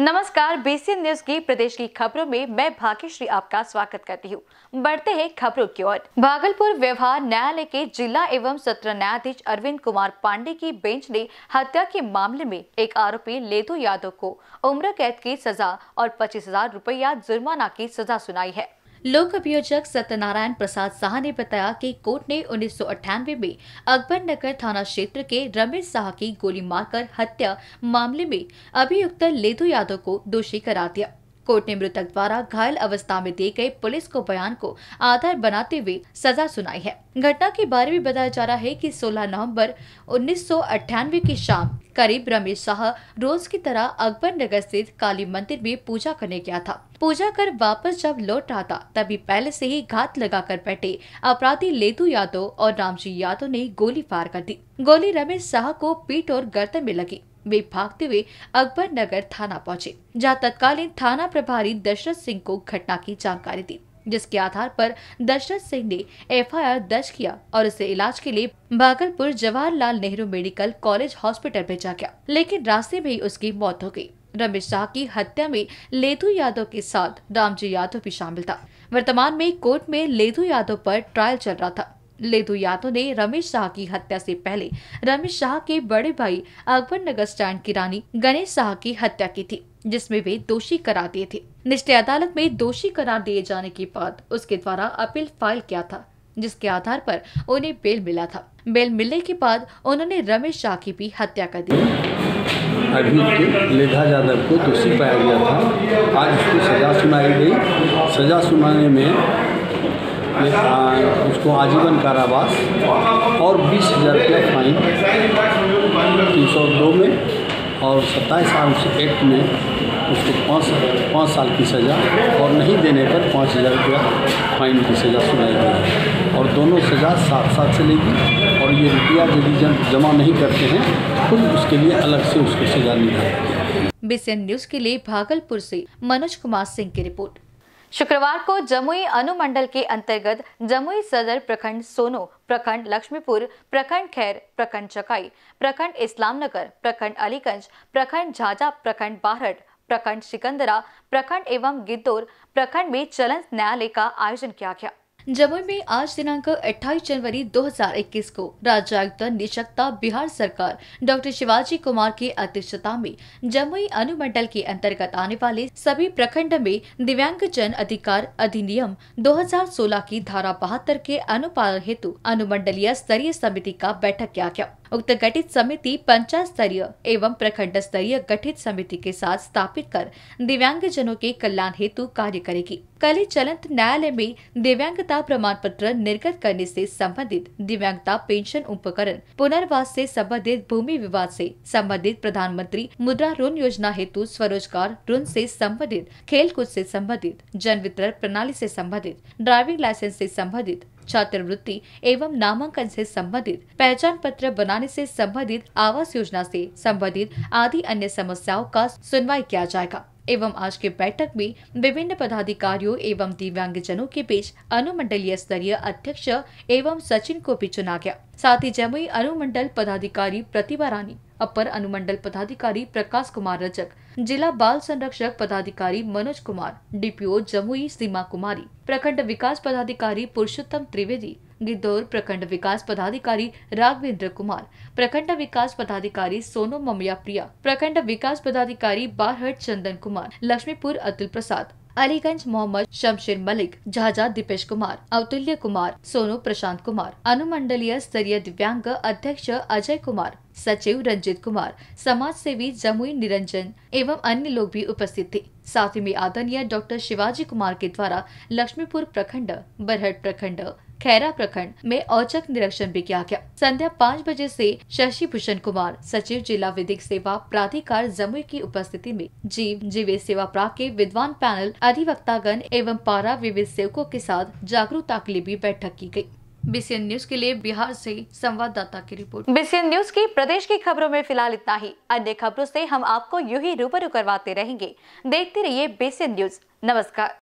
नमस्कार BC news की प्रदेश की खबरों में मैं भाग्यश्री आपका स्वागत करती हूँ बढ़ते हैं खबरों की ओर भागलपुर व्यवहार न्यायालय के जिला एवं सत्र न्यायाधीश अरविंद कुमार पांडे की बेंच ने हत्या के मामले में एक आरोपी लेदू यादव को उम्र कैद की सजा और पच्चीस हजार रुपया जुर्माना की सजा सुनाई है लोक अभियोजक सत्यनारायण प्रसाद शाह ने बताया कि कोर्ट ने उन्नीस में अकबर नगर थाना क्षेत्र के रमेश शाह की गोली मारकर हत्या मामले में अभियुक्त लेदू यादव को दोषी करार दिया कोर्ट ने मृतक द्वारा घायल अवस्था में दिए गए पुलिस को बयान को आधार बनाते हुए सजा सुनाई है घटना के बारे में बताया जा रहा है कि 16 नवंबर उन्नीस की शाम करीब रमेश शाह रोज की तरह अकबर नगर स्थित काली मंदिर में पूजा करने गया था पूजा कर वापस जब लौट रहा था तभी पहले से ही घात लगाकर बैठे अपराधी लेतू यादव और रामजी यादव ने गोली फायर कर दी गोली रमेश शाह को पीठ और गर्दन में लगी वे भागते हुए अकबर नगर थाना पहुंचे जहां तत्कालीन थाना प्रभारी दशरथ सिंह को घटना की जानकारी दी जिसके आधार पर दशरथ सिंह ने एफआईआर दर्ज किया और उसे इलाज के लिए Bhagalpur Jawaharlal Nehru medical college hospital भेजा गया लेकिन रास्ते में ही उसकी मौत हो गई रमेश शाह की हत्या में लेधु यादव के साथ रामजी यादव भी शामिल था वर्तमान में कोर्ट में लेधु यादव पर ट्रायल चल रहा था लेदु तो यादव तो ने रमेश शाह की हत्या से पहले रमेश शाह के बड़े भाई अकबर नगर स्टैंड की रानी गणेश शाह की हत्या की थी जिसमें वे दोषी करार दिए थे निचले अदालत में दोषी करार दिए जाने के बाद उसके द्वारा अपील फाइल किया था जिसके आधार पर उन्हें बेल मिला था बेल मिलने के बाद उन्होंने रमेश शाह की भी हत्या कर दी अभी लेधा यादव को दोषी पाया गया था आज उसको सज़ा सुनाई गई सज़ा सुनाने में उसको आजीवन कारावास और बीस हज़ार रुपया फाइन तीन सौ दो में और सत्ताईस साल आर्म्स एक्ट में उसको पाँच पाँच साल की सज़ा और नहीं देने पर पाँच हज़ार रुपया फाइन की सज़ा सुनाई गई और दोनों सज़ा साथ साथ चलेगी और ये रुपया यदि जमा नहीं करते हैं खुद तो उसके लिए अलग से उसको सज़ा दी बी न्यूज़ के लिए भागलपुर से मनोज कुमार सिंह की रिपोर्ट शुक्रवार को जमुई अनुमंडल के अंतर्गत जमुई सदर प्रखंड सोनो प्रखंड लक्ष्मीपुर प्रखंड खैर प्रखंड चकाई प्रखंड इस्लामनगर प्रखंड अलीगंज प्रखंड झाझा प्रखंड बारहट प्रखंड सिकंदरा प्रखंड एवं गिद्दौर प्रखंड में चलन न्यायालय का आयोजन किया गया जमुई में आज दिनांक 28 जनवरी 2021 को राज्य आयुक्त निशक्ता बिहार सरकार डॉक्टर शिवाजी कुमार की अध्यक्षता में जमुई अनुमंडल के अंतर्गत आने वाले सभी प्रखंड में दिव्यांग जन अधिकार अधिनियम 2016 की धारा बहत्तर के अनुपालन हेतु अनुमंडलीय स्तरीय समिति का बैठक किया गया उक्त गठित समिति पंचायत स्तरीय एवं प्रखंड स्तरीय गठित समिति के साथ स्थापित कर दिव्यांगजनों के कल्याण हेतु कार्य करेगी कल चलंत न्यायालय में दिव्यांगता प्रमाण पत्र निर्गत करने से संबंधित दिव्यांगता पेंशन उपकरण पुनर्वास से संबंधित भूमि विवाद से संबंधित प्रधानमंत्री मुद्रा ऋण योजना हेतु स्वरोजगार ऋण से संबंधित खेल कूद ऐसी संबंधित जन वितरण प्रणाली ऐसी संबंधित ड्राइविंग लाइसेंस ऐसी संबंधित छात्रवृत्ति एवं नामांकन से संबंधित पहचान पत्र बनाने से संबंधित आवास योजना से संबंधित आदि अन्य समस्याओं का सुनवाई किया जाएगा एवं आज के बैठक में विभिन्न पदाधिकारियों एवं दिव्यांगजनों के बीच अनुमंडलीय स्तरीय अध्यक्ष एवं सचिन को भी चुना गया साथ ही जमुई अनुमंडल पदाधिकारी प्रतिभा रानी अपर अनुमंडल पदाधिकारी प्रकाश कुमार रजक जिला बाल संरक्षक पदाधिकारी मनोज कुमार डीपीओ जमुई सीमा कुमारी प्रखंड विकास पदाधिकारी पुरुषोत्तम त्रिवेदी गिद्दौर प्रखंड विकास पदाधिकारी राघवेंद्र कुमार प्रखंड विकास पदाधिकारी सोनू ममिया प्रिया प्रखंड विकास पदाधिकारी बारहट चंदन कुमार लक्ष्मीपुर अतुल प्रसाद अलीगंज मोहम्मद शमशीर मलिक झाझा दीपेश कुमार अवतुल्य कुमार सोनू प्रशांत कुमार अनुमंडलीय स्तरीय दिव्यांग अध्यक्ष अजय कुमार सचिव रंजित कुमार समाज सेवी जमुई निरंजन एवं अन्य लोग भी उपस्थित थे साथ ही में आदरणीय डॉक्टर शिवाजी कुमार के द्वारा लक्ष्मीपुर प्रखंड बरहट प्रखंड खैरा प्रखंड में औचक निरीक्षण भी किया गया संध्या पाँच बजे से शशि भूषण कुमार सचिव जिला विधिक सेवा प्राधिकार जमुई की उपस्थिति में जीव जीवे सेवा प्राप्त के विद्वान पैनल अधिवक्तागण एवं पारा विविध सेवकों के साथ जागरूकता के लिए भी बैठक की गयी बीसीएन न्यूज के लिए बिहार से संवाददाता की रिपोर्ट बीसीएन न्यूज की प्रदेश की खबरों में फिलहाल इतना ही अन्य खबरों से हम आपको यू ही रूबरू करवाते रहेंगे देखते रहिए बीसीएन न्यूज नमस्कार